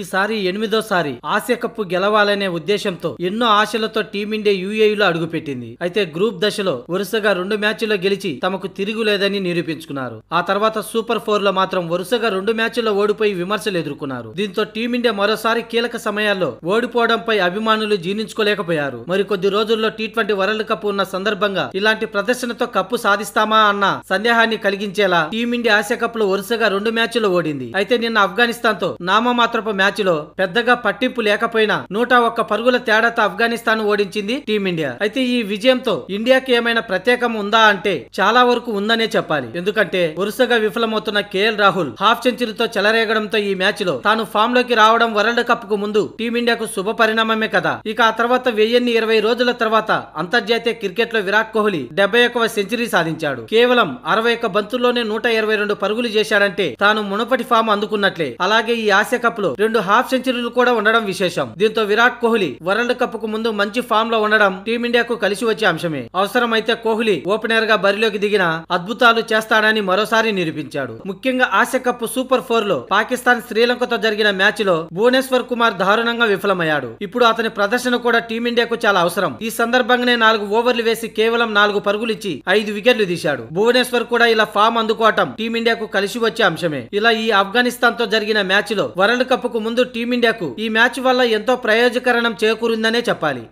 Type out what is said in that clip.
ఈసారి ఎనిమిదోసారి Asia cup గెలవాలనే ఉద్దేశంతో ఎన్నో ఆశలతో టీమిండియా లో అడుగుపెట్టింది అయితే గ్రూప్ దశలో వరుసగా రెండు మ్యాచ్ల్లో గెలిచి తమకు తిరుగులేదని నిరూపించుకున్నారు ఆ తర్వాత సూపర్ ఫోర్ లో మాత్రం వరుసగా రెండు మ్యాచ్ల్లో ఓడిపోయి విమర్శలు ఎదుర్కొన్నారు దీంతో టీమిండియా మరోసారి కీలక సమయాల్లో ఓడిపోవడంపై అభిమానులు జీర్ణించుకోలేకపోయారు మరికొద్ది రోజుల్లో టీ ట్వంటీ వరల్డ్ కప్ ఉన్న సందర్భంగా ఇలాంటి ప్రదర్శనతో కప్పు సాధిస్తామా అన్న సందేహాన్ని కలిగించేలా టీమిండియా ఆసియా కప్ లో వరుసగా రెండు మ్యాచ్లు ఓడింది అయితే నిన్న ఆఫ్ఘనిస్తాన్ తో మాత్రపు మ్యాచ్ లో పెద్దగా పట్టింపు లేకపోయినా నూట ఒక్క పరుగుల తేడాతో ఆఫ్ఘనిస్తాన్ ఓడించింది టీమిండియా అయితే ఈ విజయంతో ఇండియాకి ఏమైనా ప్రత్యేకం ఉందా అంటే చాలా వరకు ఉందనే చెప్పాలి ఎందుకంటే వరుసగా విఫలమవుతున్న కేఎల్ రాహుల్ హాఫ్ సెంచరీతో చెలరేగడంతో ఈ మ్యాచ్ లో తాను ఫామ్ లోకి రావడం వరల్డ్ కప్ కు ముందు టీమిండియాకు శుభ పరిణామమే కదా ఇక ఆ తర్వాత వెయ్యిన్ని ఇరవై రోజుల తర్వాత అంతర్జాతీయ క్రికెట్ లో విరాట్ కోహ్లీ డెబ్బై ఒక్క సెంచరీ సాధించాడు కేవలం అరవై ఒక్క బంతుల్లోనే నూట ఇరవై రెండు పరుగులు చేశాడంటే తాను మునపటి ఫామ్ అందుకున్నట్లే అలాగే ఈ ఆసియా కప్ లో రెండు హాఫ్ సెంచరీలు కూడా ఉండడం విశేషం దీంతో విరాట్ కోహ్లీ వరల్డ్ కప్ కు ముందు మంచి ఫామ్ లో ఉండడం టీమిండియాకు కలిసి వచ్చే అంశమే అవసరమైతే కోహ్లీ ఓపెనర్ గా బరిలోకి దిగిన అద్భుతాలు చేస్తాడని మరోసారి నిరూపించాడు ముఖ్యంగా ఆసియా కప్ సూపర్ ఫోర్ లో పాకిస్తాన్ శ్రీలంకతో జరిగిన మ్యాచ్ లో భువనేశ్వర్ కుమార్ దారుణంగా విఫలమయ్యాడు ఇప్పుడు అతని ప్రదర్శన కూడా టీమిండియాకు చాలా అవసరం ఈ సందర్భంగానే నాలుగు ఓవర్లు వేసి కేవలం నాలుగు పరుగులు ఇచ్చి ఐదు వికెట్లు తీశాడు భువనేశ్వర్ కూడా ఇలా ఫామ్ అందుకోవటం టీమిండియాకు కలిసి వచ్చే అంశమే ఇలా ఈ ఆఫ్ఘనిస్తాన్ తో జరిగిన మ్యాచ్ లో వరల్డ్ కప్ ముందు టీమిండియాకు ఈ మ్యాచ్ వల్ల ఎంతో ప్రయోజకరణం చేకూరిందనే చెప్పాలి